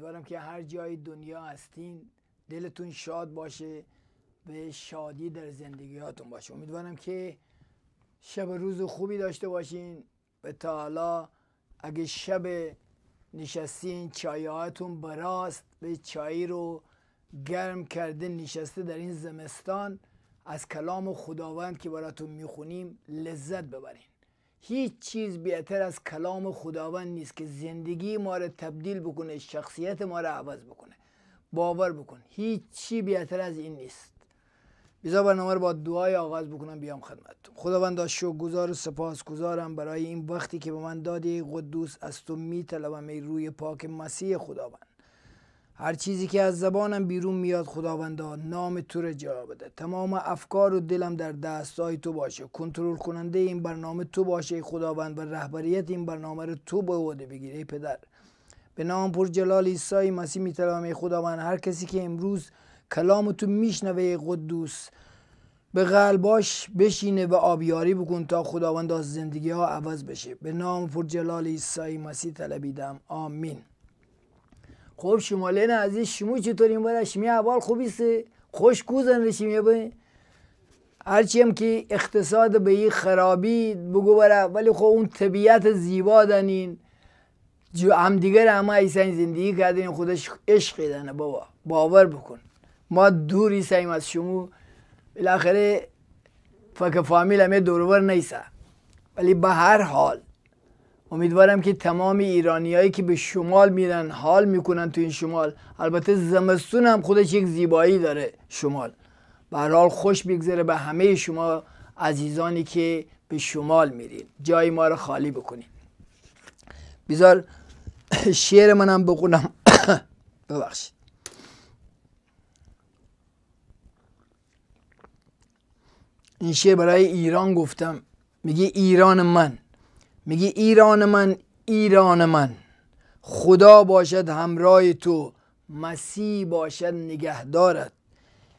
امیدوارم که هر جای دنیا هستین دلتون شاد باشه به شادی در زندگیاتون باشه امیدوارم که شب روز خوبی داشته باشین به تا حالا اگه شب نشستین هاتون براست به چای رو گرم کرده نشسته در این زمستان از کلام خداوند که براتون میخونیم لذت ببرین هیچ چیز بهتر از کلام خداوند نیست که زندگی ما را تبدیل بکنه شخصیت ما را عوض بکنه باور بکن هیچ چی بهتر از این نیست بیزا برنامه رو با دعای آغاز بکنم بیام خدمتتون خداوند شو گذار و سپاس گذارم برای این وقتی که به من دادی قدوس از تو میطلبم ای روی پاک مسیح خداوند هر چیزی که از زبانم بیرون میاد خداوندا نام تو را جا بده تمام افکار و دلم در دستای تو باشه کنترل کننده این برنامه تو باشه خداوند و رهبریت این برنامه رو تو به عهده بگیر ای پدر به نام پر جلال عیسی مسیح میطلبم خداوند هر کسی که امروز کلام تو میشنوه قدوس به قلباش بشینه و آبیاری بکن تا خداوند از زندگی ها عوض بشه به نام پر جلال عیسی مسیح طلبیدم آمین خب شمالین عزیز شما این برای شما اول سه خوش کوزن شما بین هرچی هم که اقتصاد به این خرابی بگو برای ولی خب اون طبیعت زیبا دنین جو هم دیگر همه ایسان زندگی کردن خودش عشق دنه بابا باور بکن ما دور ایسانیم از شما بالاخره فکر فامیل همه دورور نیسه ولی به هر حال امیدوارم که تمام ایرانیایی که به شمال میرن حال میکنن تو این شمال البته زمستون هم خودش یک زیبایی داره شمال به حال خوش بگذره به همه شما عزیزانی که به شمال میرین جای ما رو خالی بکنید بیزار شعر منم بخونم ببخشید این شعر برای ایران گفتم میگه ایران من میگی ایران من ایران من خدا باشد همراه تو مسیح باشد نگهدارت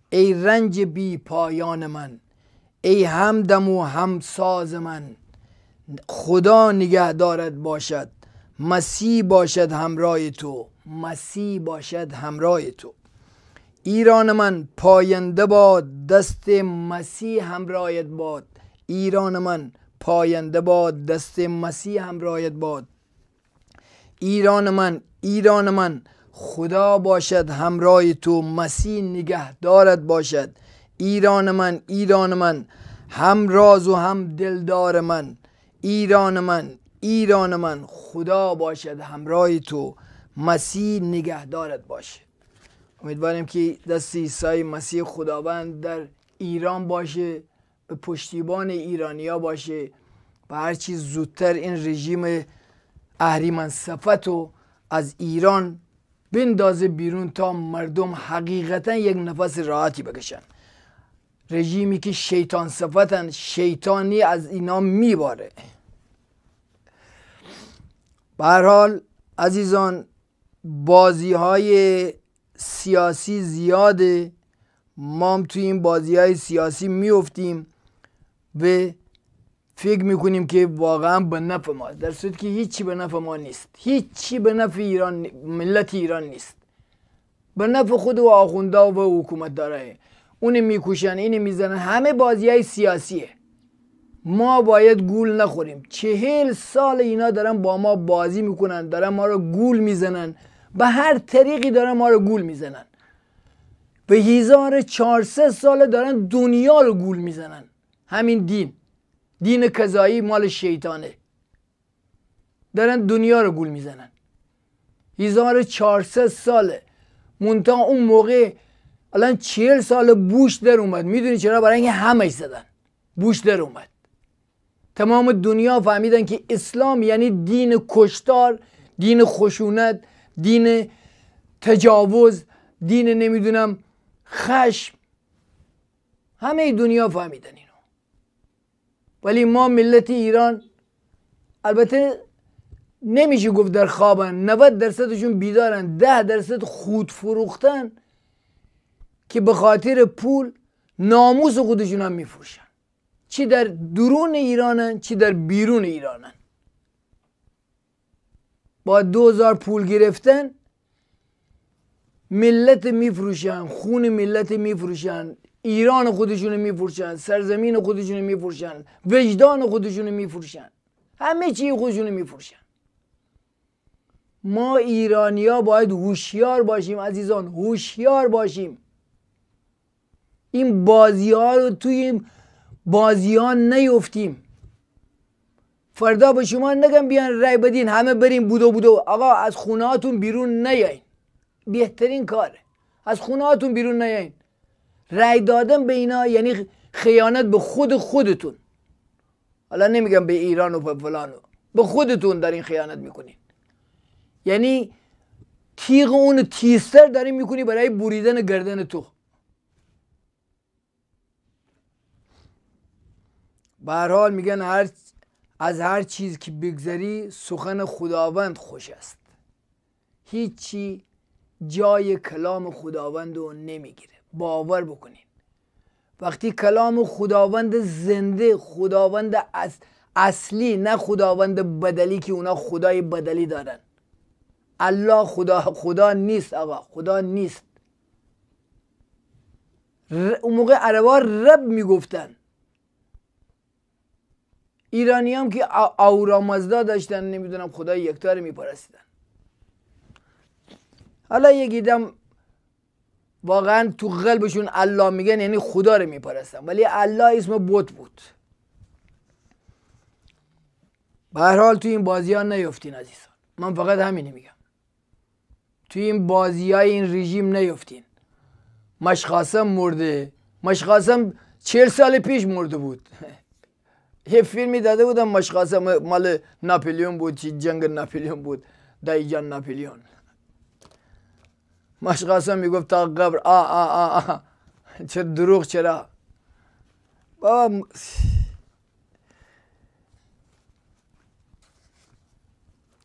ای رنج بی پایان من ای همدم و همساز من خدا نگهدارت باشد مسیح باشد همراه تو مسیح باشد همراه تو ایران من پاینده باد دست مسیح همراهت باد ایران من پاینده باد دست مسیح هم باد ایران من ایران من خدا باشد همراه تو مسیح نگه دارد باشد ایران من ایران من هم راز و هم دلدار من ایران من ایران من خدا باشد همراه تو مسیح نگه دارد باشد امیدواریم که دست عیسی مسیح خداوند در ایران باشه پشتیبان ایرانیا باشه و هرچی زودتر این رژیم اهریمن صفت و از ایران بندازه بیرون تا مردم حقیقتا یک نفس راحتی بکشن رژیمی که شیطان صفتن شیطانی از اینا میباره به حال عزیزان بازی های سیاسی زیاده ما هم توی این بازی های سیاسی میفتیم و فکر میکنیم که واقعا به نفع ما در صورت که هیچی به نفع ما نیست هیچی به نفع ایران ملت ایران نیست به نفع خود و آخونده و حکومت داره اون میکوشن این میزنن همه بازی های سیاسیه ما باید گول نخوریم چهل سال اینا دارن با ما بازی میکنن دارن ما رو گول میزنن به هر طریقی دارن ما رو گول میزنن به هزار چهارصد سال دارن دنیا رو گول میزنن همین دین دین کذایی مال شیطانه دارن دنیا رو گول میزنن 1400 ساله مونتا اون موقع الان چهل سال بوش در اومد میدونی چرا برای همه همش زدن بوش در اومد تمام دنیا فهمیدن که اسلام یعنی دین کشتار دین خشونت دین تجاوز دین نمیدونم خشم همه دنیا فهمیدن اینو ولی ما ملت ایران البته نمیشه گفت در خوابن 90 درصدشون بیدارن 10 درصد خود فروختن که به خاطر پول ناموس خودشون هم میفروشن چی در درون ایرانن چی در بیرون ایرانن با 2000 پول گرفتن ملت میفروشن خون ملت میفروشن ایران خودشونو میفروشن سرزمین خودشونو میفروشن وجدان خودشونو میفروشن همه چی خودشونو میفروشن ما ایرانیا باید هوشیار باشیم عزیزان هوشیار باشیم این بازی ها رو توی این بازی ها نیفتیم فردا به شما نگم بیان رای بدین همه بریم بودو بودو آقا از خونهاتون بیرون نیاین بهترین کاره از خونهاتون بیرون نیاین رأی دادن به اینا یعنی خیانت به خود خودتون حالا نمیگم به ایران و به فلان به خودتون این خیانت میکنین یعنی تیغ اون تیزتر داری میکنی برای بریدن گردن تو به حال میگن هر از هر چیز که بگذری سخن خداوند خوش است هیچی جای کلام خداوند رو نمیگیره باور بکنید وقتی کلام خداوند زنده خداوند اصلی نه خداوند بدلی که اونا خدای بدلی دارن الله خدا خدا نیست آقا خدا نیست اون موقع عربا رب میگفتن ایرانی هم که اورامزدا داشتن نمیدونم خدای یکتا رو میپرستیدن حالا یک واقعا تو قلبشون الله میگن یعنی خدا رو میپرستن ولی الله اسم بت بود به هر حال تو این بازی ها نیفتین عزیزان من فقط همینی میگم تو این بازی های این رژیم نیفتین مشخاصم مرده مشخاصم چهل سال پیش مرده بود یه فیلمی داده بودم مشخاصم مال ناپلیون بود جنگ ناپلیون بود دایجان ناپلیون مشقاسم میگفت تا قبر آ آ آ آ چه دروغ چرا بابا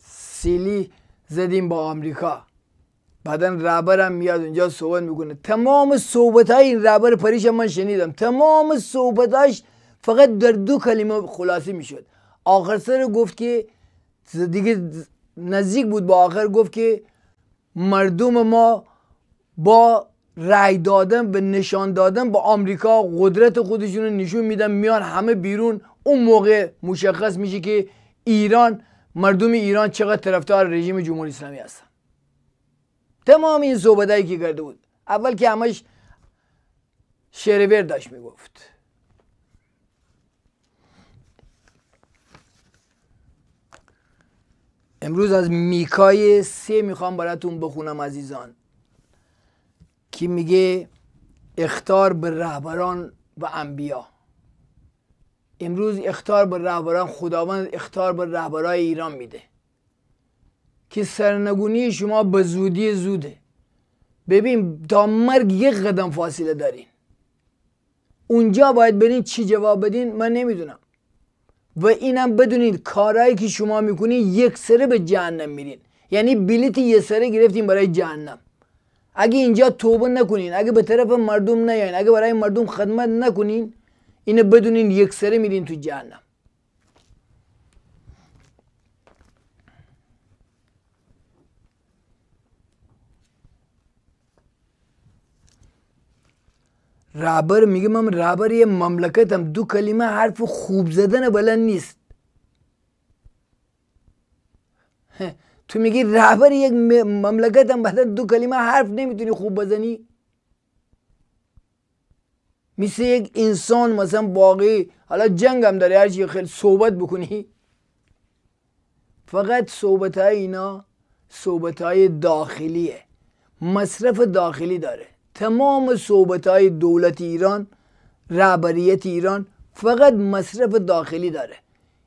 سیلی زدیم با آمریکا بعدا رابر هم میاد اونجا صحبت میکنه تمام صحبت های این رابر پریش من شنیدم تمام صحبتاش فقط در دو کلمه خلاصی میشد آخر سر گفت که دیگه نزدیک بود با آخر گفت که مردم ما با رأی دادن به نشان دادن به آمریکا قدرت خودشون رو نشون میدن میان همه بیرون اون موقع مشخص میشه که ایران مردم ایران چقدر طرفدار رژیم جمهوری اسلامی هستن تمام این صحبتایی که کرده بود اول که همش شعر داشت میگفت امروز از میکای سه میخوام براتون بخونم عزیزان که میگه اختار به رهبران و انبیا امروز اختار به رهبران خداوند اختار به رهبرای ایران میده که سرنگونی شما به زودی زوده ببین تا مرگ یک قدم فاصله دارین اونجا باید برین چی جواب بدین من نمیدونم و اینم بدونید کارهایی که شما میکنین یک سره به جهنم میرین یعنی بلیت یه سره گرفتین برای جهنم اگه اینجا توبه نکنین اگه به طرف مردم نیاین اگه برای مردم خدمت نکنین اینه بدونین یک سره میرین تو جهنم رابر میگم هم رابر یه مملکتم دو کلمه حرف خوب زدن بلند نیست تو میگی رهبر یک مملکت هم دو کلمه حرف نمیتونی خوب بزنی مثل یک انسان مثلا باقی حالا جنگ هم داره هرچی خیلی صحبت بکنی فقط صحبت های اینا صحبت های داخلیه مصرف داخلی داره تمام صحبت های دولت ایران رهبریت ایران فقط مصرف داخلی داره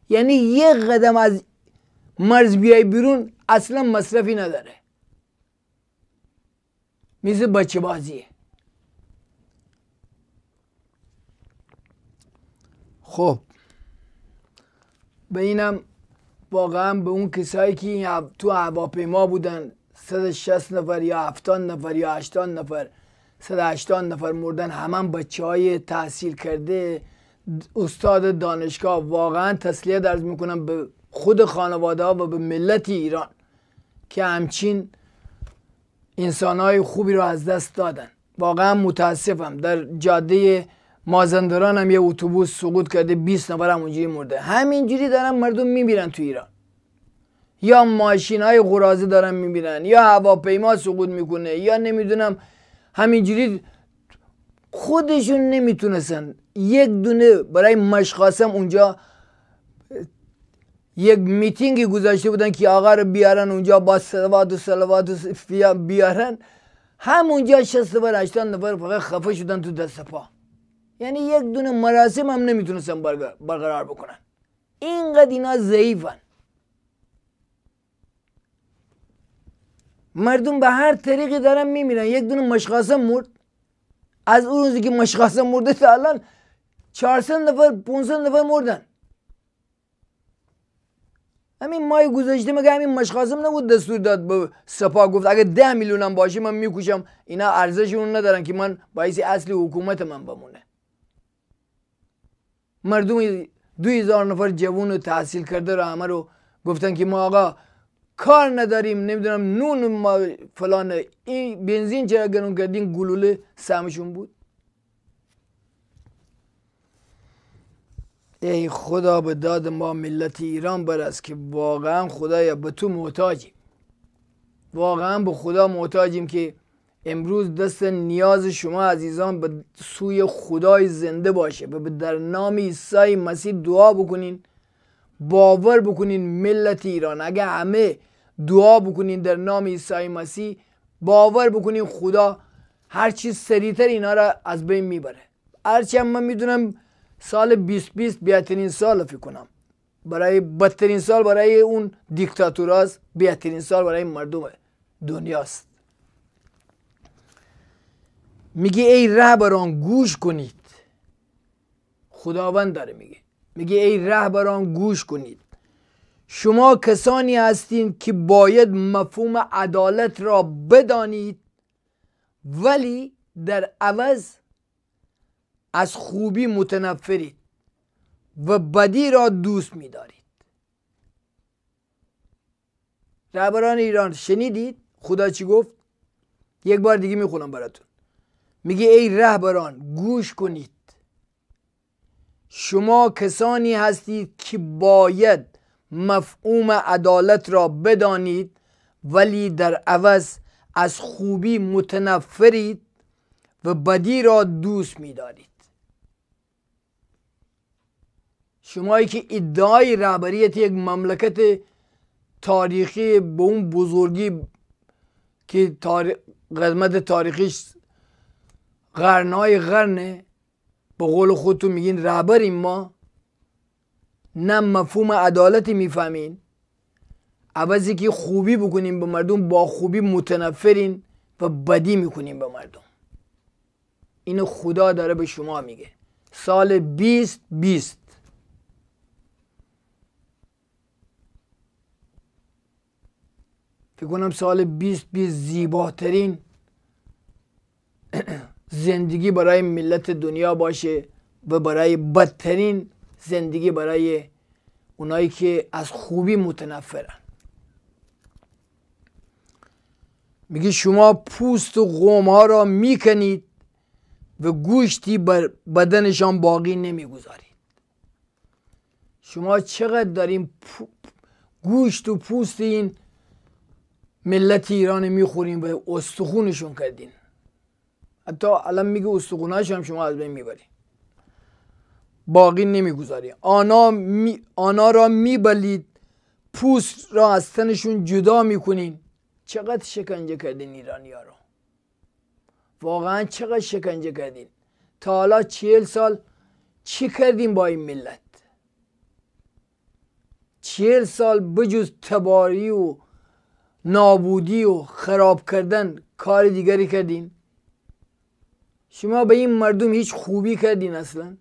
یعنی یه قدم از مرز بیای بیرون اصلا مصرفی نداره میزه بچه بازیه خب به اینم واقعا به اون کسایی که تو هواپیما بودن 160 نفر یا 70 نفر یا 80 نفر 180 نفر مردن همان بچه های تحصیل کرده استاد دانشگاه واقعا تسلیه ارز میکنم به خود خانواده ها و به ملت ایران که همچین انسان های خوبی رو از دست دادن واقعا متاسفم در جاده مازندران هم یه اتوبوس سقوط کرده 20 نفر هم اونجوری مرده همینجوری دارن مردم میبیرن تو ایران یا ماشین های غرازه دارن میبیرن یا هواپیما سقوط میکنه یا نمیدونم همینجوری خودشون نمیتونستن یک دونه برای مشخاصم اونجا یک میتینگی گذاشته بودن که آقا رو بیارن اونجا با سلوات و سلوات و بیارن همونجا شست نفر هشتاد نفر فقط خفه شدن تو دست پا یعنی یک دونه مراسم هم نمیتونستن برقرار بکنن اینقدر اینا ضعیفن مردم به هر طریقی دارن میمیرن یک دونه مشخاصم مرد از اون روزی که مشخاصم مرده تا الان 400 نفر 500 نفر مردن همین مای گذاشته مگه همین مشخاصم نبود دستور داد به سپاه گفت اگه ده میلیون هم باشه من میکوشم اینا ارزش اون ندارن که من باعث اصلی حکومت من بمونه مردم دو هزار نفر جوون و تحصیل کرده رو همه رو گفتن که ما آقا کار نداریم نمیدونم نون ما فلانه این بنزین چرا گرون کردین گلوله سهمشون بود ای خدا به داد ما ملت ایران برس که واقعا خدایا به تو محتاجیم واقعا به خدا محتاجیم که امروز دست نیاز شما عزیزان به سوی خدای زنده باشه به در نام عیسی مسیح دعا بکنین باور بکنین ملت ایران اگه همه دعا بکنین در نام عیسی مسیح باور بکنین خدا هر چیز سریعتر اینا را از بین میبره هرچی هم من میدونم سال 2020 بهترین سال فکر کنم برای بدترین سال برای اون دیکتاتوراست بهترین سال برای مردم دنیاست میگه ای رهبران گوش کنید خداوند داره میگه میگه ای رهبران گوش کنید شما کسانی هستید که باید مفهوم عدالت را بدانید ولی در عوض از خوبی متنفرید و بدی را دوست می‌دارید. رهبران ایران شنیدید خدا چی گفت یک بار دیگه میخونم براتون میگه ای رهبران گوش کنید شما کسانی هستید که باید مفهوم عدالت را بدانید ولی در عوض از خوبی متنفرید و بدی را دوست میدارید شمایی که ادعای رهبریت یک مملکت تاریخی به اون بزرگی که تار... قدمت تاریخیش قرنهای قرنه به قول خودتون میگین رهبریم ما نه مفهوم عدالتی میفهمین عوضی که خوبی بکنیم به مردم با خوبی متنفرین و بدی میکنیم به مردم اینو خدا داره به شما میگه سال بیست بیست فکر کنم سال 20 بیست زیباترین زندگی برای ملت دنیا باشه و برای بدترین زندگی برای اونایی که از خوبی متنفرن میگه شما پوست و قومها ها را میکنید و گوشتی بر بدنشان باقی نمیگذارید شما چقدر داریم گوشت و پوست این ملت ایران میخوریم و استخونشون کردین حتی الان میگه استخونهاش هم شما از بین میبرید باقی نمیگذاری آنها, می آنها را میبلید پوست را از تنشون جدا میکنین چقدر شکنجه کردین ایرانی ها رو واقعا چقدر شکنجه کردین تا حالا چهل سال چی کردین با این ملت چهل سال بجز تباری و نابودی و خراب کردن کار دیگری کردین شما به این مردم هیچ خوبی کردین اصلا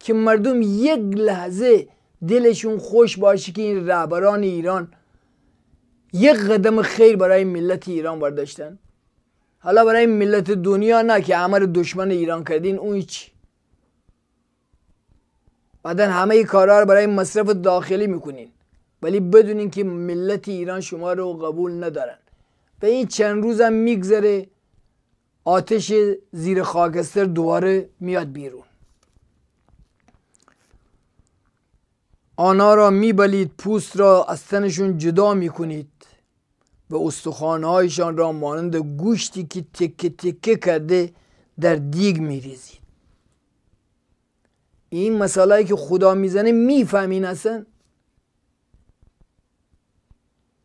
که مردم یک لحظه دلشون خوش باشه که این رهبران ایران یک قدم خیر برای ملت ایران برداشتن حالا برای ملت دنیا نه که همه دشمن ایران کردین اون چی بعدا همه کارها رو برای مصرف داخلی میکنین ولی بدونین که ملت ایران شما رو قبول ندارن به این چند هم میگذره آتش زیر خاکستر دوباره میاد بیرون آنها را میبلید پوست را از تنشون جدا میکنید و استخوانهایشان را مانند گوشتی که تکه تکه کرده در دیگ میریزید این مسئله که خدا میزنه میفهمین اصلا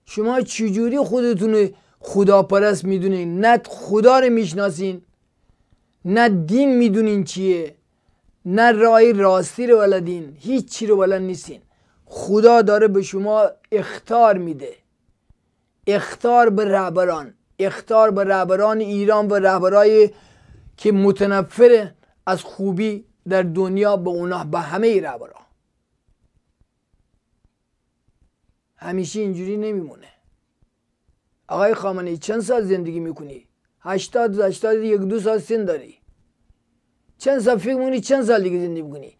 شما چجوری خودتون پرست میدونین نه خدا رو میشناسین نه دین میدونین چیه نه رای راستی رو هیچ هیچی رو ولن نیستین خدا داره به شما اختار میده اختار به رهبران اختار به رهبران ایران و رهبرای که متنفر از خوبی در دنیا به اونا به همه رهبران همیشه اینجوری نمیمونه آقای خامنه چند سال زندگی میکنی؟ هشتاد هشتاد یک دو سال سن داری چند سال فکر میکنی چند سال دیگه زندگی میکنی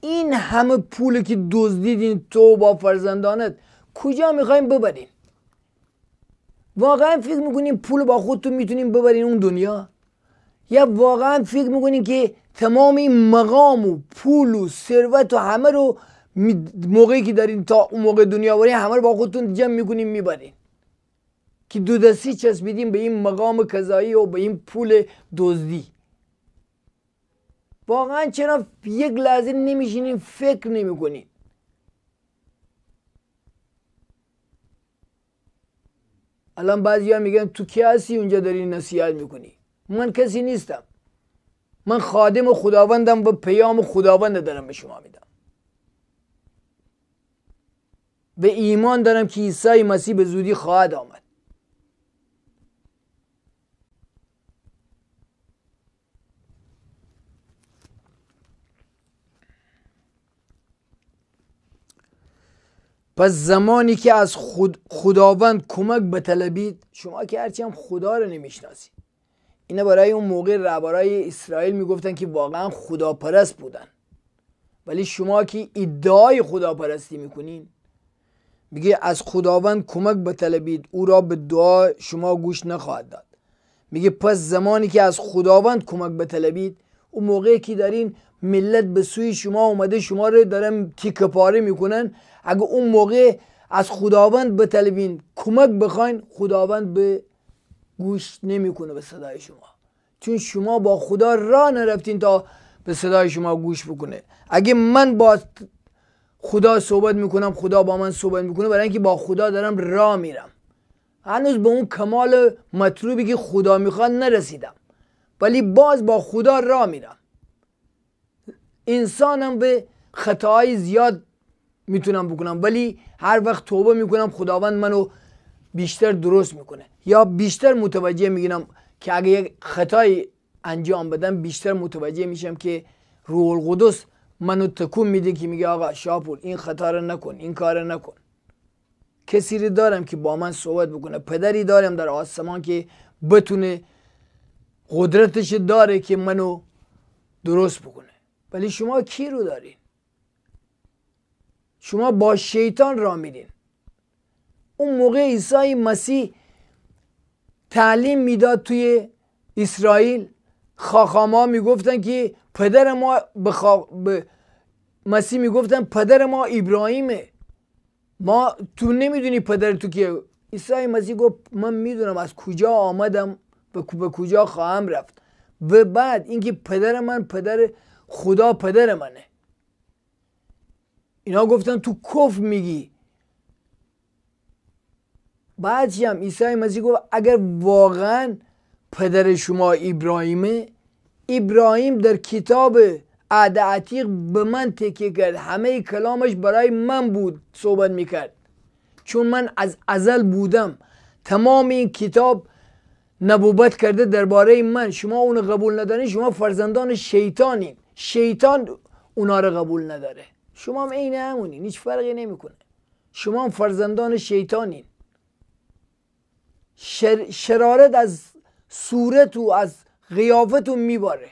این همه پول که دزدیدین تو با فرزندانت کجا میخوایم ببریم؟ واقعا فکر میکنین پول با خودتون میتونیم ببرین اون دنیا یا واقعا فکر میکنین که تمام این مقام و پول و ثروت و همه رو موقعی که دارین تا اون موقع دنیا برین همه رو با خودتون جمع میکنین میبرین که دو دستی چسبیدیم به این مقام کذایی و به این پول دزدی واقعا چرا یک لحظه نمیشینین فکر نمیکنین الان بعضی ها میگن تو کی هستی اونجا داری نصیحت میکنی من کسی نیستم من خادم خداوندم و پیام خداوند دارم به شما میدم به ایمان دارم که عیسی مسیح به زودی خواهد آمد پس زمانی که از خداوند کمک به طلبید شما که هرچی هم خدا رو نمیشناسید اینه برای اون موقع رهبرای اسرائیل میگفتن که واقعا خداپرست بودن ولی شما که ادعای خداپرستی میکنین میگه از خداوند کمک به طلبید او را به دعا شما گوش نخواهد داد میگه پس زمانی که از خداوند کمک به طلبید اون موقعی که دارین ملت به سوی شما اومده شما رو دارن تیکه پاره میکنن اگه اون موقع از خداوند بطلبین کمک بخواین خداوند به گوش نمیکنه به صدای شما چون شما با خدا را نرفتین تا به صدای شما گوش بکنه اگه من با خدا صحبت میکنم خدا با من صحبت میکنه برای اینکه با خدا دارم را میرم هنوز به اون کمال مطلوبی که خدا میخواد نرسیدم ولی باز با خدا را میرم انسانم به خطاهای زیاد میتونم بکنم ولی هر وقت توبه میکنم خداوند منو بیشتر درست میکنه یا بیشتر متوجه میگیرم که اگه یک خطای انجام بدم بیشتر متوجه میشم که روح القدس منو تکون میده که میگه آقا شاپور این خطا رو نکن این کار نکن کسی رو دارم که با من صحبت بکنه پدری دارم در آسمان که بتونه قدرتش داره که منو درست بکنه ولی شما کی رو دارین شما با شیطان را میرین اون موقع عیسی مسیح تعلیم میداد توی اسرائیل خاخاما میگفتن که پدر ما به, مسیح میگفتن پدر ما ابراهیمه ما تو نمیدونی پدر تو که عیسی مسیح گفت من میدونم از کجا آمدم به کجا خواهم رفت و بعد اینکه پدر من پدر خدا پدر منه اینا گفتن تو کف میگی بعد هم عیسی مسیح گفت اگر واقعا پدر شما ابراهیمه ابراهیم در کتاب عهد عتیق به من تکیه کرد همه کلامش برای من بود صحبت میکرد چون من از ازل بودم تمام این کتاب نبوبت کرده درباره من شما اونو قبول ندارین شما فرزندان شیطانین شیطان اونا رو قبول نداره شما هم عین همونین هیچ فرقی نمیکنه شما هم فرزندان شیطانین شر... شرارت از صورت و از قیافتون میباره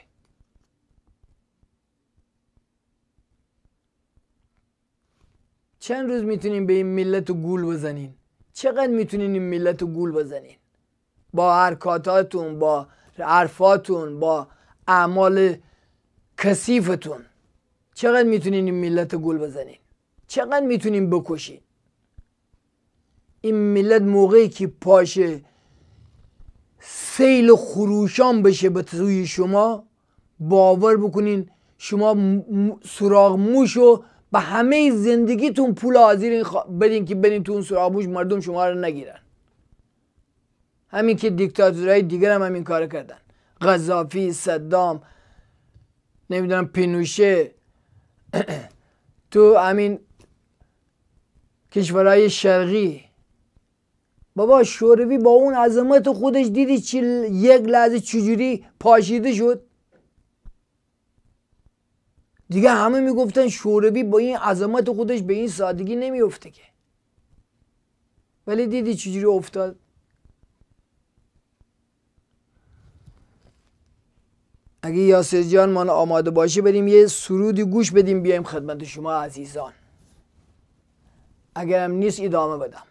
چند روز میتونین به این ملت و گول بزنین چقدر میتونین این ملت و گول بزنین با حرکاتاتون با عرفاتون با اعمال کسیفتون چقدر میتونین این ملت گل بزنین چقدر میتونین بکشین این ملت موقعی که پاشه سیل خروشان بشه به سوی شما باور بکنین شما سراغ موش و به همه زندگیتون پول حاضرین بدین که بدین تو اون سراغ موش مردم شما رو نگیرن همین که دیکتاتورهای دیگر هم همین کار کردن غذافی صدام نمیدونم پینوشه تو همین کشورهای شرقی بابا شوروی با اون عظمت خودش دیدی چی یک لحظه چجوری پاشیده شد دیگه همه میگفتن شوروی با این عظمت خودش به این سادگی نمیفته که ولی دیدی چجوری افتاد اگه یاسر جان ما آماده باشه بریم یه سرودی گوش بدیم بیایم خدمت شما عزیزان اگرم نیست ادامه بدم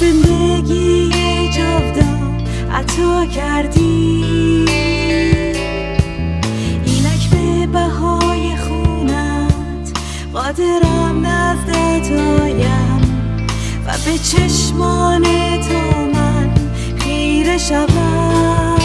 زندگی جاودان عطا کردی اینک به بهای خونت قادرم نزد آیم و به چشمان تو من خیره شوم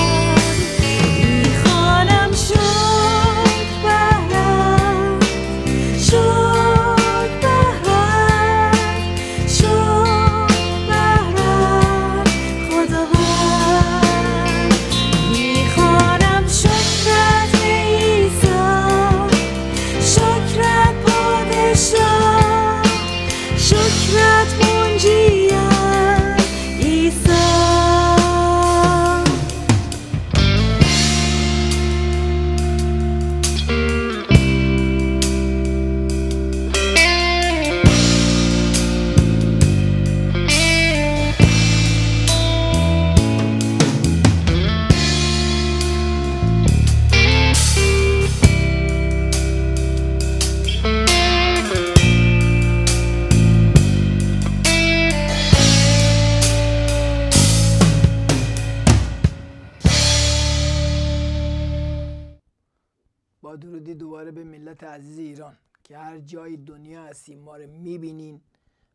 ملت عزیز ایران که هر جای دنیا هستیم ما رو میبینین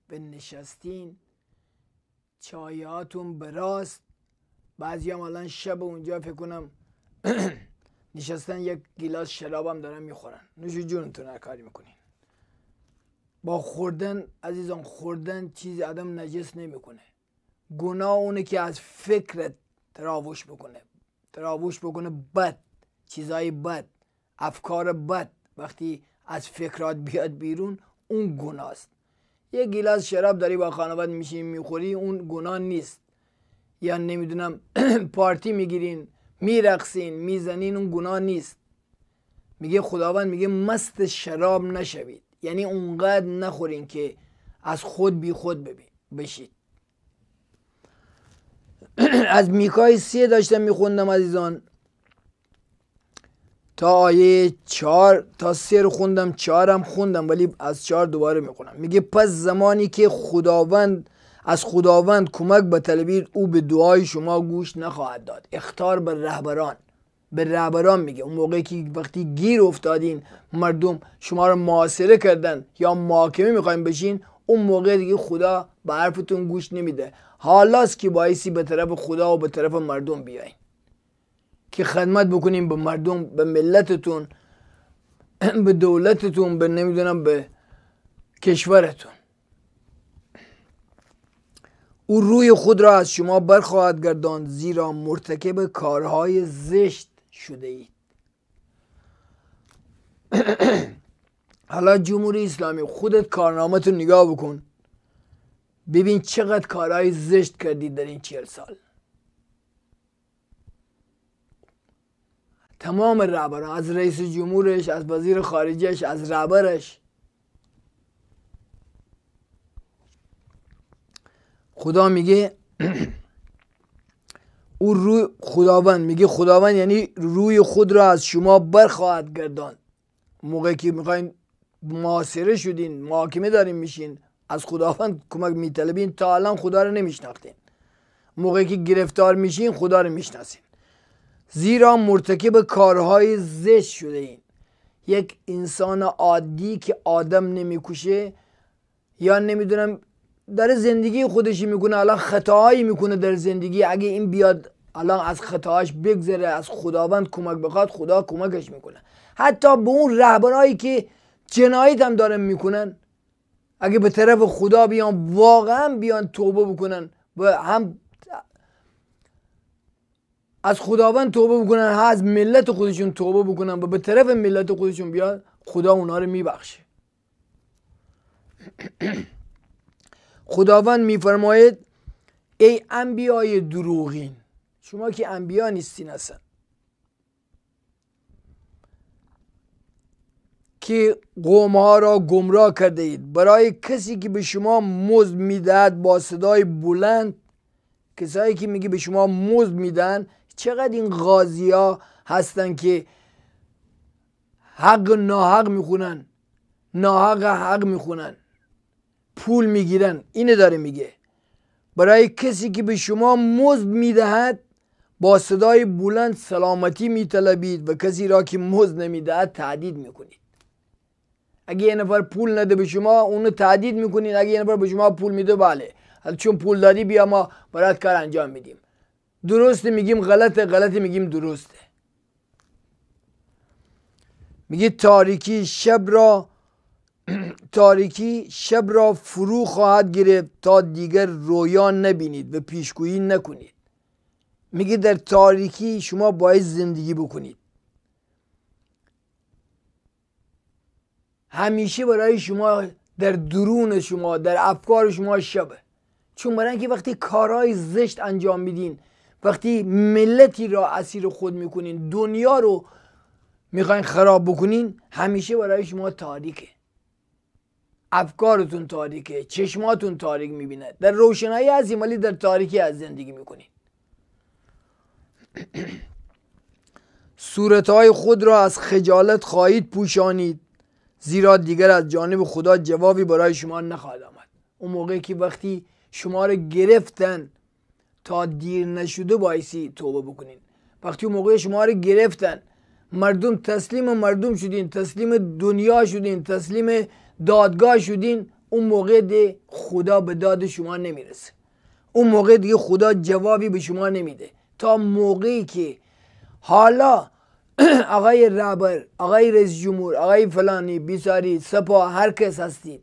به نشستین چایهاتون براست بعضی هم الان شب اونجا فکر کنم نشستن یک گیلاس شرابم دارن میخورن نوش جونتون هر کاری میکنین با خوردن عزیزان خوردن چیز آدم نجس نمیکنه گناه اونه که از فکرت تراوش بکنه تراوش بکنه بد چیزای بد افکار بد وقتی از فکرات بیاد بیرون اون گناست یه گیلاس شراب داری با خانواد میشین میخوری اون گناه نیست یا نمیدونم پارتی میگیرین میرقصین میزنین اون گناه نیست میگه خداوند میگه مست شراب نشوید یعنی اونقدر نخورین که از خود بی خود بشید از میکای سیه داشتم میخوندم عزیزان تا آیه چهار تا سه رو خوندم چهارم خوندم ولی از چهار دوباره میخونم میگه پس زمانی که خداوند از خداوند کمک به طلبید او به دعای شما گوش نخواهد داد اختار به رهبران به رهبران میگه اون موقعی که وقتی گیر افتادین مردم شما رو معاصره کردن یا محاکمه میخوایم بشین اون موقع دیگه خدا به حرفتون گوش نمیده حالاست که باعثی به طرف خدا و به طرف مردم بیاین که خدمت بکنیم به مردم به ملتتون به دولتتون به نمیدونم به کشورتون او روی خود را از شما برخواهد گردان زیرا مرتکب کارهای زشت شده اید حالا جمهوری اسلامی خودت کارنامه تو نگاه بکن ببین چقدر کارهای زشت کردید در این چهل سال تمام رهبران از رئیس جمهورش از وزیر خارجش از رهبرش خدا میگه او روی خداوند میگه خداوند یعنی روی خود را از شما برخواهد گردان موقع که میخواین معاصره شدین محاکمه دارین میشین از خداوند کمک میطلبین تا الان خدا رو نمیشناختین موقعی که گرفتار میشین خدا رو میشناسین زیرا مرتکب کارهای زشت شده این یک انسان عادی که آدم نمیکوشه یا نمیدونم در زندگی خودشی میکنه الان خطاهایی میکنه در زندگی اگه این بیاد الان از خطاهاش بگذره از خداوند کمک بخواد خدا کمکش میکنه حتی به اون رهبرهایی که جنایت هم دارن میکنن اگه به طرف خدا بیان واقعا بیان توبه بکنن و هم از خداوند توبه بکنن ها از ملت خودشون توبه بکنن و به طرف ملت خودشون بیاد خدا اونها رو میبخشه خداوند میفرماید ای انبیای دروغین شما که انبیا نیستین اصلا که قوم ها را گمراه کرده اید برای کسی که به شما مزد میدهد با صدای بلند کسایی که میگه به شما مزد میدن چقدر این غازی ها هستن که حق و ناحق میخونن ناحق حق میخونن پول میگیرن اینه داره میگه برای کسی که به شما مزد میدهد با صدای بلند سلامتی میطلبید و کسی را که مزد نمیدهد تعدید میکنید اگه یه نفر پول نده به شما اونو تعدید میکنید اگه یه نفر به شما پول میده بله چون پول دادی بیا ما برات کار انجام میدیم درسته میگیم غلطه غلطه میگیم درسته میگه تاریکی شب را تاریکی شب را فرو خواهد گرفت تا دیگر رویان نبینید و پیشگویی نکنید میگه در تاریکی شما باید زندگی بکنید همیشه برای شما در درون شما در افکار شما شبه چون برای اینکه وقتی کارهای زشت انجام میدین وقتی ملتی را اسیر خود میکنین دنیا رو میخواین خراب بکنین همیشه برای شما تاریکه افکارتون تاریکه چشماتون تاریک میبینه در روشنایی از ولی در تاریکی از زندگی میکنین صورتهای خود را از خجالت خواهید پوشانید زیرا دیگر از جانب خدا جوابی برای شما نخواهد آمد اون موقعی که وقتی شما را گرفتن تا دیر نشده بایسی توبه بکنین وقتی موقع شما رو گرفتن مردم تسلیم مردم شدین تسلیم دنیا شدین تسلیم دادگاه شدین اون موقع دی خدا به داد شما نمیرسه اون موقع دیگه خدا جوابی به شما نمیده تا موقعی که حالا آقای رابر آقای رئیس جمهور آقای فلانی بیساری سپا هر کس هستید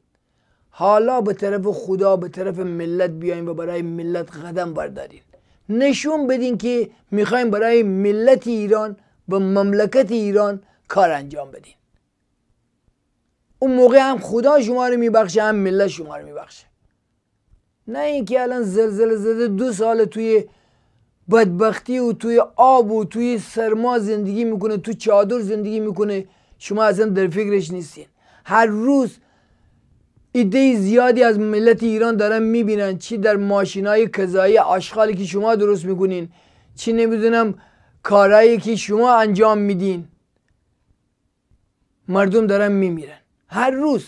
حالا به طرف خدا به طرف ملت بیاین و برای ملت قدم بردارین نشون بدین که میخوایم برای ملت ایران و مملکت ایران کار انجام بدین اون موقع هم خدا شما رو میبخشه هم ملت شما رو میبخشه نه اینکه الان زلزله زده دو سال توی بدبختی و توی آب و توی سرما زندگی میکنه تو چادر زندگی میکنه شما اصلا در فکرش نیستین هر روز ایده زیادی از ملت ایران دارن میبینن چی در های کذایی آشغالی که شما درست میکنین چی نمیدونم کارایی که شما انجام میدین مردم دارن میمیرن هر روز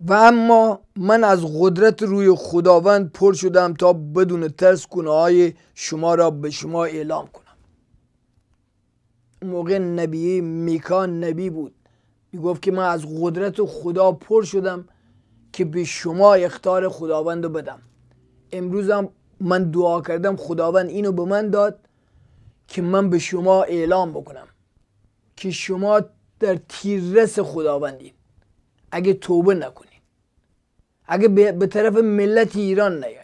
و اما من از قدرت روی خداوند پر شدم تا بدون ترس کنهای شما را به شما اعلام کنم موقع نبی میکان نبی بود گفت که من از قدرت خدا پر شدم که به شما اختار خداوند رو بدم امروز هم من دعا کردم خداوند اینو به من داد که من به شما اعلام بکنم که شما در تیررس خداوندید اگه توبه نکنید اگه به طرف ملت ایران نیایین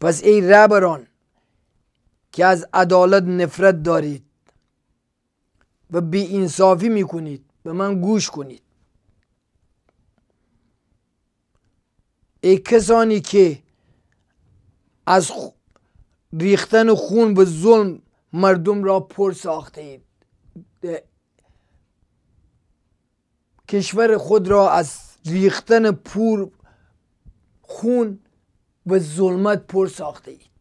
پس ای ربران که از عدالت نفرت دارید و بی انصافی میکنید به من گوش کنید ای کسانی که از ریختن خون به ظلم مردم را پر ساخته اید کشور خود را از ریختن پور خون و ظلمت پر ساخته اید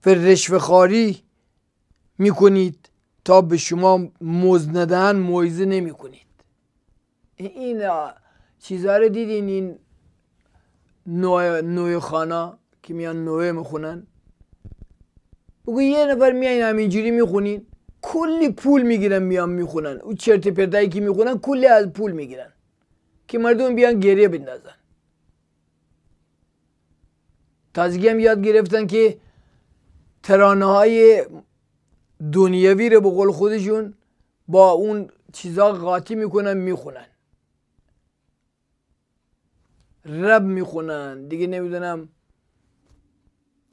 فرشوه رشوه خاری میکنید تا به شما مزندان ندهن مویزه کنید این چیزها رو دیدین این نوع, نوع خانا که میان نوع میخونن بگو یه نفر میان همینجوری میخونین کلی پول میگیرن میان میخونن او چرت پرتایی که میخونن کلی از پول میگیرن که مردم بیان گریه بندازن تازگی هم یاد گرفتن که ترانه های دنیوی رو به قول خودشون با اون چیزا قاطی میکنن میخونن رب میخونن دیگه نمیدونم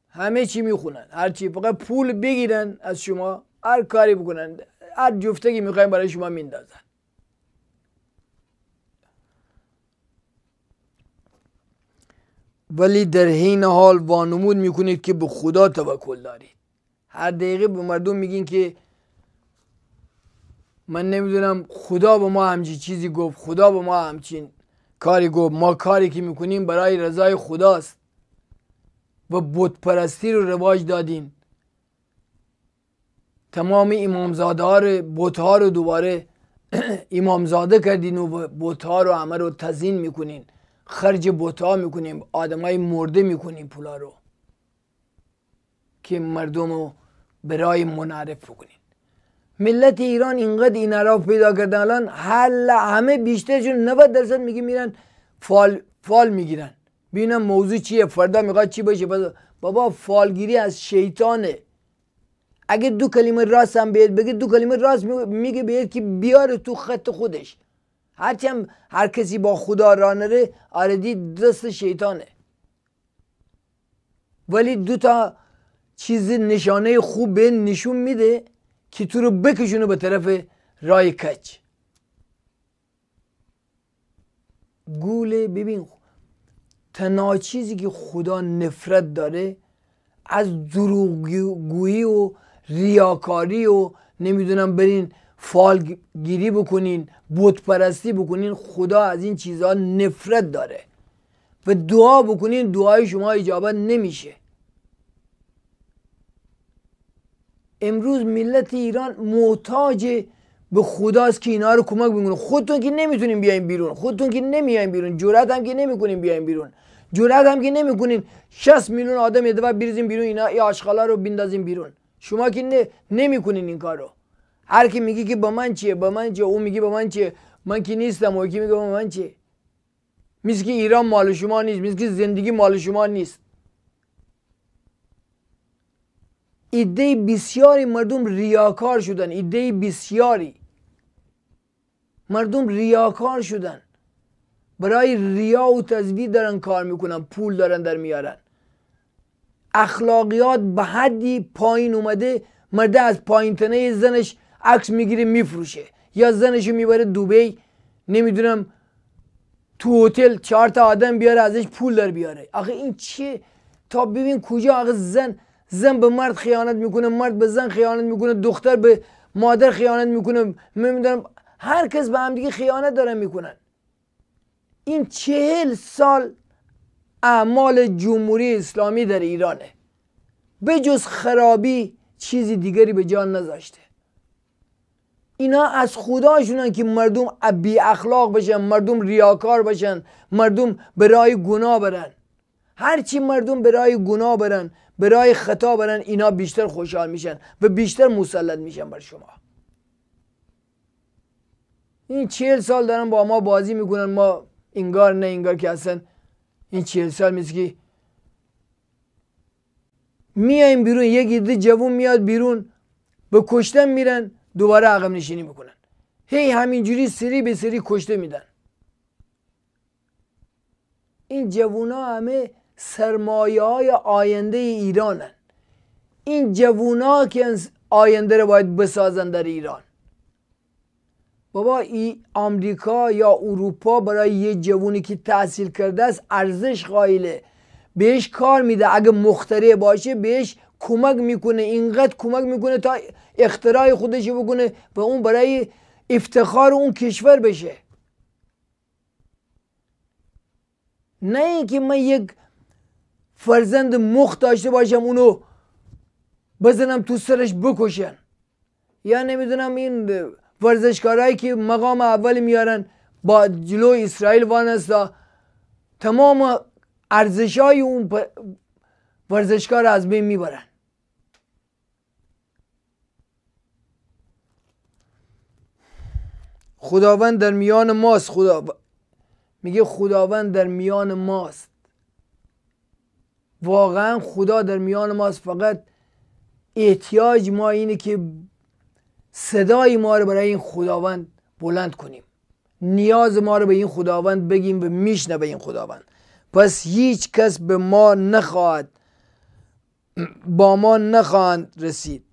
همه چی میخونن هر چی فقط پول بگیرن از شما هر کاری بکنن هر جفتگی میخواین برای شما میندازن ولی در حین حال وانمود میکنید که به خدا توکل دارید هر دقیقه به مردم میگین که من نمیدونم خدا به ما همچین چیزی گفت خدا به ما همچین کاری گفت ما کاری که میکنیم برای رضای خداست و پرستی رو رواج دادین. تمام امامزاده ها رو بت رو دوباره امامزاده کردین و بت ها رو همه رو تزین میکنین خرج بوتا میکنیم آدمای مرده میکنیم پولا رو که مردم رو برای منعرف بکنیم ملت ایران اینقدر این عراف پیدا کردن الان حل همه بیشترشون 90 درصد میگه میرن فال, فال میگیرن ببینم موضوع چیه فردا میخواد چی باشه بابا فالگیری از شیطانه اگه دو کلمه راست هم بید بگه دو کلمه راست میگه بید که بیاره تو خط خودش هرچی هم هر کسی با خدا رانره آردی دست شیطانه ولی دو تا چیز نشانه خوب به نشون میده که تو رو بکشونه به طرف رای کچ گوله ببین تنها چیزی که خدا نفرت داره از دروغگویی و ریاکاری و نمیدونم برین فالگیری بکنین پرستی بکنین خدا از این چیزها نفرت داره و دعا بکنین دعای شما اجابت نمیشه امروز ملت ایران محتاج به خداست که اینا رو کمک بکنه خودتون که نمیتونین بیاین بیرون خودتون که نمیاین بیرون جرأت هم که نمیکنین بیاین بیرون جرأت هم که نمیکنین 60 میلیون آدم یه دفعه بریزین بیرون اینا ای آشغالا رو بیندازین بیرون شما که نمیکنین این کارو هر کی میگی که با من چیه با من چیه او میگه با من چیه من کی نیستم و کی میگه با من چیه میگه که ایران مال شما نیست میگه که زندگی مال شما نیست ایده بسیاری مردم ریاکار شدن ایده بسیاری مردم ریاکار شدن برای ریا و تزوید دارن کار میکنن پول دارن در میارن اخلاقیات به حدی پایین اومده مرده از پایین تنه زنش عکس میگیره میفروشه یا زنشو میبره دوبی نمیدونم تو هتل چهار تا آدم بیاره ازش پول در بیاره آخه این چیه تا ببین کجا آخه زن زن به مرد خیانت میکنه مرد به زن خیانت میکنه دختر به مادر خیانت میکنه نمیدونم هر کس به همدیگه خیانت داره میکنن این چهل سال اعمال جمهوری اسلامی در ایرانه به جز خرابی چیزی دیگری به جان نذاشته اینا از خداشونن که مردم بی اخلاق بشن مردم ریاکار بشن مردم برای گناه برن هرچی مردم برای گناه برن برای خطا برن اینا بیشتر خوشحال میشن و بیشتر مسلط میشن بر شما این چهل سال دارن با ما بازی میکنن ما انگار نه انگار که اصلا این چهل سال میسی که میاییم بیرون یک ایده جوون میاد بیرون به کشتن میرن دوباره عقب نشینی میکنن هی همینجوری سری به سری کشته میدن این جوونا همه سرمایه های آینده ای ایرانن این جوونا که آینده رو باید بسازن در ایران بابا ای آمریکا یا اروپا برای یه جوونی که تحصیل کرده است ارزش قائله بهش کار میده اگه مختره باشه بهش کمک میکنه اینقدر کمک میکنه تا اختراع خودش بکنه و اون برای افتخار اون کشور بشه نه اینکه من یک فرزند مخت داشته باشم اونو بزنم تو سرش بکشن یا نمیدونم این ورزشکارایی که مقام اول میارن با جلو اسرائیل وانستا تمام ارزش های اون ورزشگاه رو از بین میبرن خداوند در میان ماست خدا میگه خداوند در میان ماست واقعا خدا در میان ماست فقط احتیاج ما اینه که صدای ما رو برای این خداوند بلند کنیم نیاز ما رو به این خداوند بگیم و میشنه به این خداوند پس هیچ کس به ما نخواهد با ما نخواهند رسید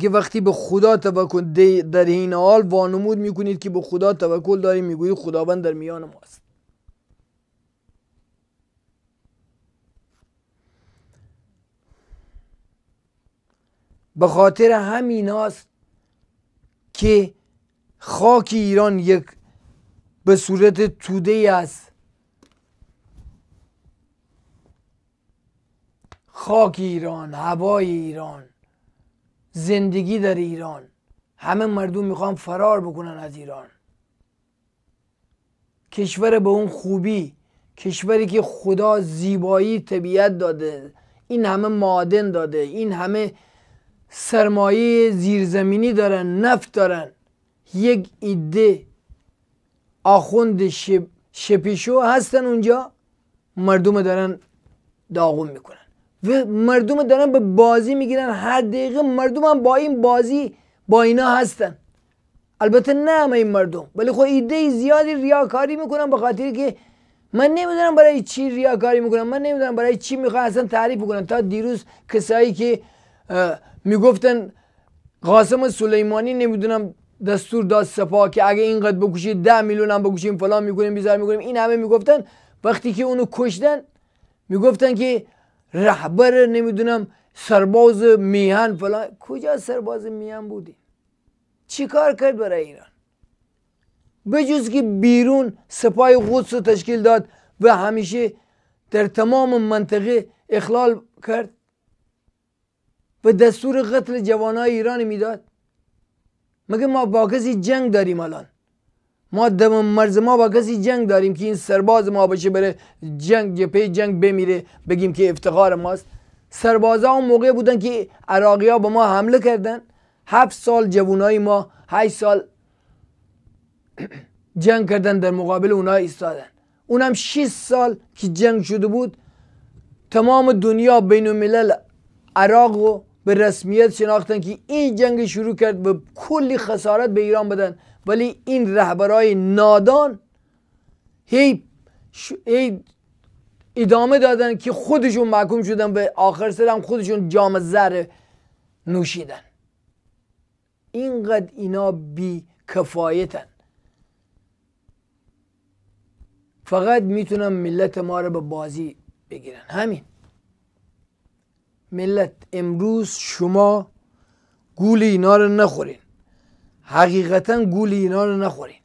که وقتی به خدا توکل در این حال وانمود میکنید که به خدا توکل داری میگویید خداوند در میان ماست به خاطر همین هاست که خاک ایران یک به صورت توده است خاک ایران هوای ایران زندگی در ایران همه مردم میخوان فرار بکنن از ایران کشور به اون خوبی کشوری که خدا زیبایی طبیعت داده این همه معادن داده این همه سرمایه زیرزمینی دارن نفت دارن یک ایده آخوند شپیشو هستن اونجا مردم دارن داغون میکنن و مردم دارن به بازی میگیرن هر دقیقه مردم هم با این بازی با اینا هستن البته نه همه این مردم ولی خب ایده زیادی ریاکاری میکنن به خاطر که من نمیدونم برای چی ریاکاری میکنم من نمیدونم برای چی میخوان اصلا تعریف کنن تا دیروز کسایی که میگفتن قاسم سلیمانی نمیدونم دستور داد سپاه که اگه اینقدر بکشید ده میلیون هم بکشیم فلان میکنیم بیزار میکنیم این همه میگفتن وقتی که اونو کشتن میگفتن که رهبر نمیدونم سرباز میهن فلان کجا سرباز میهن بودی چیکار کرد برای ایران بجز که بیرون سپای قدس رو تشکیل داد و همیشه در تمام منطقه اخلال کرد و دستور قتل جوانای ایرانی میداد مگه ما با جنگ داریم الان ما در مرز ما با کسی جنگ داریم که این سرباز ما باشه بره جنگ یا پی جنگ بمیره بگیم که افتخار ماست سربازا اون موقع بودن که عراقی ها به ما حمله کردن هفت سال جوانای ما هشت سال جنگ کردن در مقابل اونا ایستادن اونم 6 سال که جنگ شده بود تمام دنیا بین الملل عراق رو به رسمیت شناختن که این جنگ شروع کرد و کلی خسارت به ایران بدن ولی این رهبرای نادان هی, ادامه دادن که خودشون محکوم شدن به آخر هم خودشون جام زر نوشیدن اینقدر اینا بی کفایتن فقط میتونن ملت ما رو به بازی بگیرن همین ملت امروز شما گول اینا رو نخورین حقیقتا گول اینا رو نخورین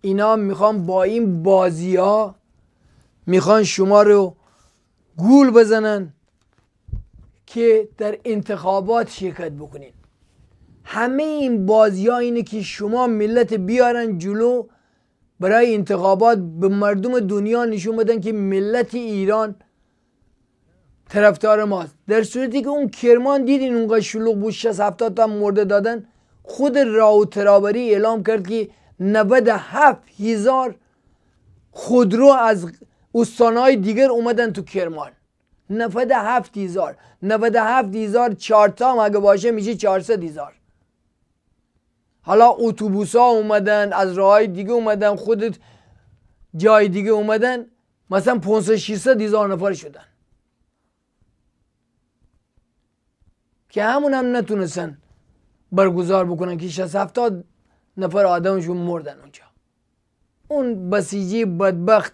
اینا میخوان با این بازی ها میخوان شما رو گول بزنن که در انتخابات شرکت بکنین همه این بازی ها اینه که شما ملت بیارن جلو برای انتخابات به مردم دنیا نشون بدن که ملت ایران طرفدار ماست در صورتی که اون کرمان دیدین اونقدر شلوغ بود 60 70 تا مرده دادن خود راوترابری اعلام کرد که 97 هزار خودرو از استانهای دیگر اومدن تو کرمان 97 هزار 97 هزار چارتا هم اگه باشه میشه 400 هزار حالا اتوبوس ها اومدن از راه های دیگه اومدن خودت جای دیگه اومدن مثلا 500 هزار نفر شدن که همون هم نتونستن برگزار بکنن که 670 نفر آدمشون مردن اونجا اون بسیجی بدبخت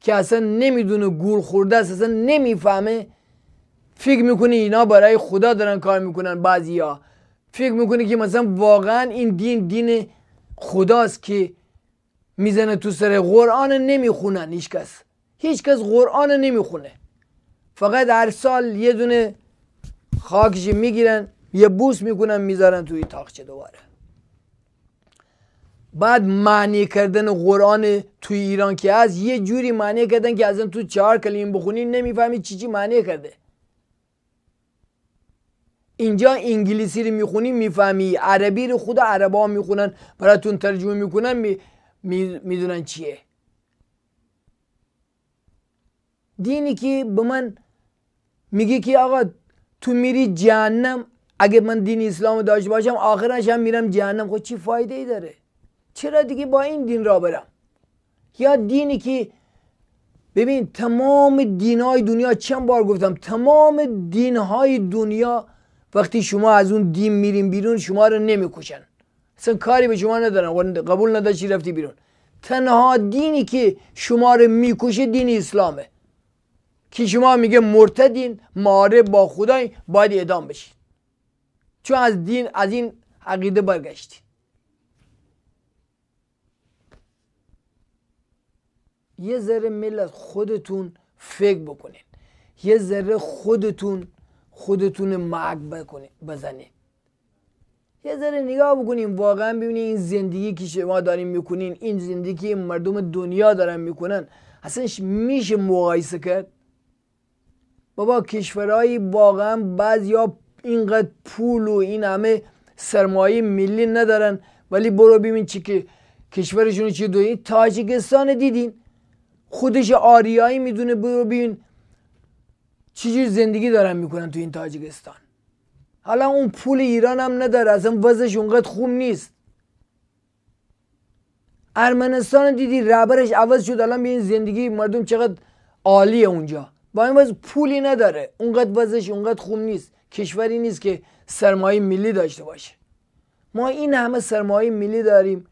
که اصلا نمیدونه گور خورده است اصلا نمیفهمه فکر میکنه اینا برای خدا دارن کار میکنن بعضی ها فکر میکنه که مثلا واقعا این دین دین خداست که میزنه تو سر قرآن نمیخونن هیچ کس هیچ کس قرآن نمیخونه فقط هر سال یه دونه خاکش میگیرن یه بوس میکنن میذارن توی تاخچه دوباره بعد معنی کردن قرآن توی ایران که از یه جوری معنی کردن که ازن تو چهار کلیم بخونی نمیفهمی چی چی معنی کرده اینجا انگلیسی رو میخونی میفهمی عربی رو خود عربا میخونن براتون ترجمه میکنن می میدونن چیه دینی که به من میگه که آقا تو میری جهنم اگه من دین اسلام داشته باشم آخرش هم میرم جهنم خود خب چی فایده ای داره چرا دیگه با این دین را برم یا دینی که ببین تمام های دنیا چند بار گفتم تمام دینهای دنیا وقتی شما از اون دین میرین بیرون شما رو نمیکشن اصلا کاری به شما ندارن قبول نداشتی رفتی بیرون تنها دینی که شما رو میکشه دین اسلامه که شما میگه مرتدین ماره با خدای باید اعدام بشید چون از دین از این عقیده برگشتی یه ذره ملت خودتون فکر بکنین یه ذره خودتون خودتون معک بکنین بزنین یه ذره نگاه بکنین واقعا ببینید این زندگی که شما داریم میکنین این زندگی مردم دنیا دارن میکنن اصلا میشه مقایسه کرد بابا کشورهایی واقعا ها اینقدر پول و این همه سرمایه ملی ندارن ولی برو ببین چی که کشورشون چی دوی تاجیکستان دیدین خودش آریایی میدونه برو ببین چی زندگی دارن میکنن تو این تاجیکستان حالا اون پول ایران هم نداره اصلا وضعش اونقدر خوب نیست ارمنستان دیدی رهبرش عوض شد الان این زندگی مردم چقدر عالیه اونجا با این وضع پولی نداره اونقدر وضعش اونقدر خوب نیست کشوری نیست که سرمایه ملی داشته باشه ما این همه سرمایه ملی داریم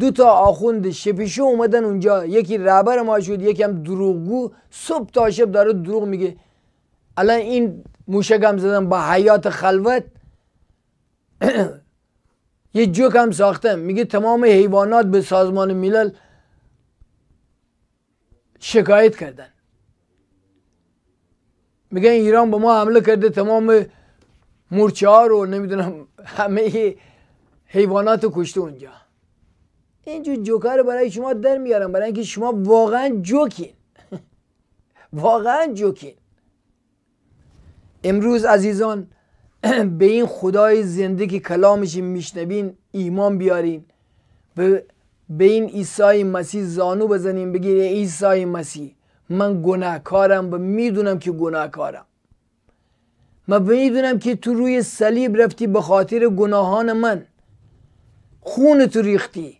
دو تا آخوند شپیشو اومدن اونجا یکی رهبر ما شد یکی هم دروغگو صبح تا شب داره دروغ میگه الان این موشکم زدم با حیات خلوت یه جوک هم ساختم میگه تمام حیوانات به سازمان ملل شکایت کردن میگن ایران به ما حمله کرده تمام مورچه ها رو نمیدونم همه حیوانات رو کشته اونجا اینجور جوکه رو برای شما در میارم برای اینکه شما واقعا جوکین واقعا جوکین امروز عزیزان به این خدای زنده که کلامش میشنوین ایمان بیارین به, به این عیسی مسیح زانو بزنیم بگیر عیسی مسیح من گناهکارم و میدونم که گناهکارم من میدونم که تو روی صلیب رفتی به خاطر گناهان من خون تو ریختی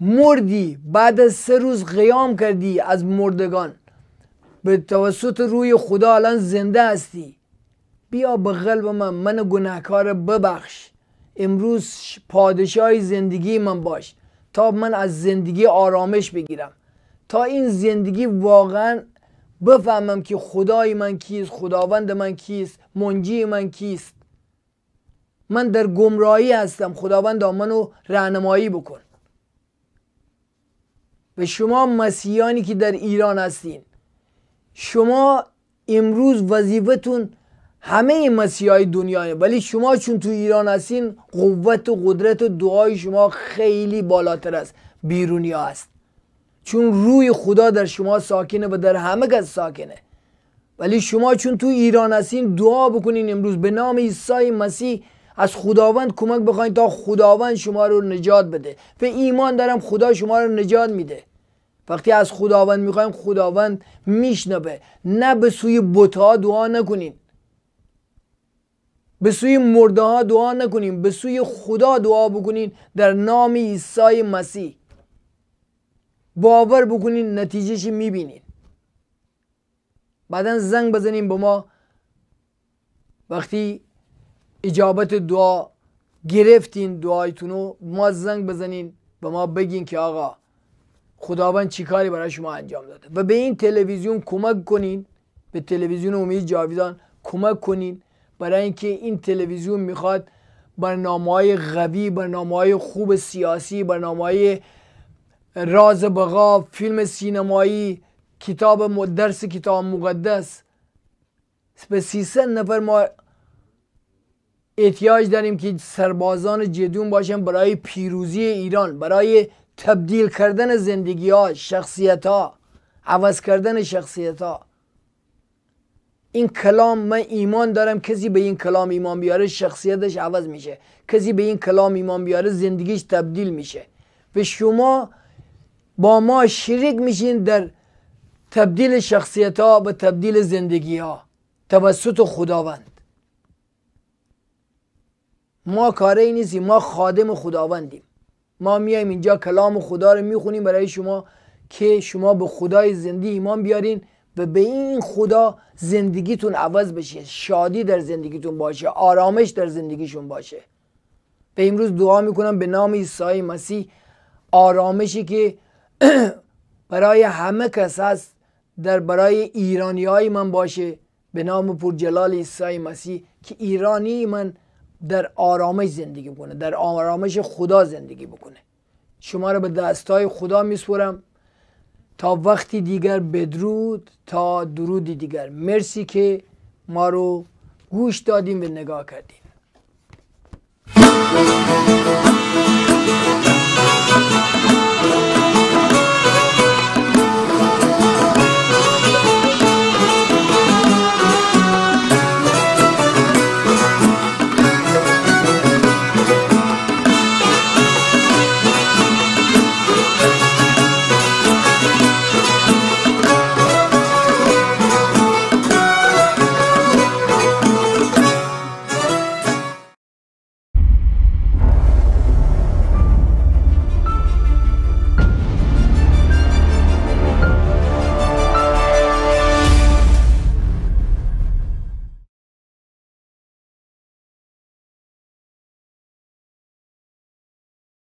مردی بعد از سه روز قیام کردی از مردگان به توسط روی خدا الان زنده هستی بیا به قلب من من گناهکار ببخش امروز پادشاه زندگی من باش تا من از زندگی آرامش بگیرم تا این زندگی واقعا بفهمم که خدای من کیست خداوند من کیست منجی من کیست من در گمراهی هستم خداوند منو رهنمایی بکن و شما مسیحیانی که در ایران هستین شما امروز وظیفتون همه مسیح های دنیاه ولی شما چون تو ایران هستین قوت و قدرت و دعای شما خیلی بالاتر است بیرونی ها چون روی خدا در شما ساکنه و در همه کس ساکنه ولی شما چون تو ایران هستین دعا بکنین امروز به نام عیسی مسیح از خداوند کمک بخواین تا خداوند شما رو نجات بده به ایمان دارم خدا شما رو نجات میده وقتی از خداوند میخوایم خداوند میشنبه نه به سوی بتها دعا نکنین به سوی مرده ها دعا نکنین به سوی خدا دعا بکنین در نام عیسی مسیح باور بکنین نتیجهش میبینین بعدا زنگ بزنین به ما وقتی اجابت دعا گرفتین دعایتونو رو ما زنگ بزنین به ما بگین که آقا خداوند چی کاری برای شما انجام داده و به این تلویزیون کمک کنین به تلویزیون امید جاویدان کمک کنین برای اینکه این تلویزیون میخواد برنامه های غوی برنامه های خوب سیاسی برنامه های راز بغا فیلم سینمایی کتاب مدرس کتاب مقدس به 300 نفر ما احتیاج داریم که سربازان جدون باشن برای پیروزی ایران برای تبدیل کردن زندگی ها شخصیت ها عوض کردن شخصیت ها این کلام من ایمان دارم کسی به این کلام ایمان بیاره شخصیتش عوض میشه کسی به این کلام ایمان بیاره زندگیش تبدیل میشه به شما با ما شریک میشین در تبدیل شخصیت ها به تبدیل زندگی ها توسط خداوند ما کاره ای نیستیم ما خادم خداوندیم ما میایم اینجا کلام خدا رو میخونیم برای شما که شما به خدای زندگی ایمان بیارین و به این خدا زندگیتون عوض بشه شادی در زندگیتون باشه آرامش در زندگیشون باشه به امروز دعا میکنم به نام عیسی مسیح آرامشی که برای همه کس هست در برای ایرانی های من باشه به نام پرجلال عیسی مسیح که ایرانی من در آرامش زندگی بکنه در آرامش خدا زندگی بکنه شما رو به دستای خدا میسپرم تا وقتی دیگر بدرود تا درودی دیگر مرسی که ما رو گوش دادیم و نگاه کردیم